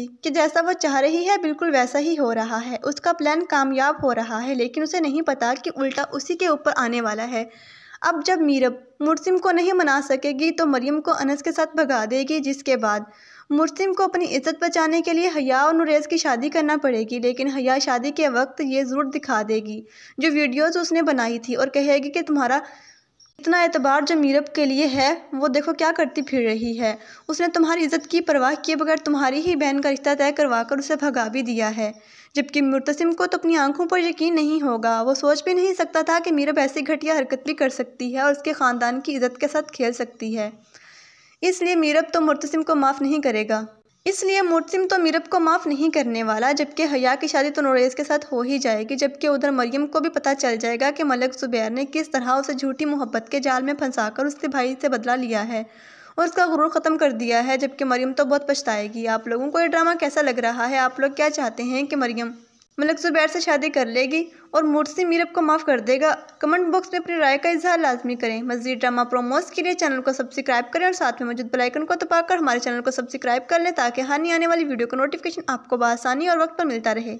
कि जैसा वो चाह रही है बिल्कुल वैसा ही हो रहा है उसका प्लान कामयाब हो रहा है लेकिन उसे नहीं पता कि उल्टा उसी के ऊपर आने वाला है अब जब मीरब मुरसिम को नहीं मना सकेगी तो मरियम को अनस के साथ भगा देगी जिसके बाद मुरसिम को अपनी इज्जत बचाने के लिए हया और नुरेज़ की शादी करना पड़ेगी लेकिन हया शादी के वक्त ये ज़रूर दिखा देगी जो वीडियोस उसने बनाई थी और कहेगी कि तुम्हारा इतना एतबार जो मीरब के लिए है वो देखो क्या करती फिर रही है उसने तुम्हारी इज्जत की परवाह किए बगैर तुम्हारी ही बहन का रिश्ता तय करवा कर उसे भगा भी दिया है जबकि मुतसिम को तो अपनी आंखों पर यकीन नहीं होगा वो सोच भी नहीं सकता था कि मीरब ऐसी घटिया हरकत भी कर सकती है और उसके ख़ानदान की इज्जत के साथ खेल सकती है इसलिए मीरब तो मुतसिम को माफ़ नहीं करेगा इसलिए मुर्सिम तो मीरब को माफ़ नहीं करने वाला जबकि हया की शादी तो नोरेज के साथ हो ही जाएगी जबकि उधर मरियम को भी पता चल जाएगा कि मलक ज़ुबैर ने किस तरह उसे झूठी मोहब्बत के जाल में फंसाकर उसके भाई से बदला लिया है और उसका गुरूर ख़त्म कर दिया है जबकि मरियम तो बहुत पछताएगी आप लोगों को ये ड्रामा कैसा लग रहा है आप लोग क्या चाहते हैं कि मरियम मलक ज़ुबैर से शादी कर लेगी और मुर्सी मीरब को माफ़ कर देगा कमेंट बॉक्स में अपनी राय का इजहार लाजमी करें मजीद ड्रामा प्रोमोज़ के लिए चैनल को सब्सक्राइब करें और साथ में मौजूद बेलाइकन को दबाकर हमारे चैनल को सब्सक्राइब कर लें ताकि हानि आने वाली वीडियो का नोटिफिकेशन आपको बसानी और वक्त पर मिलता रहे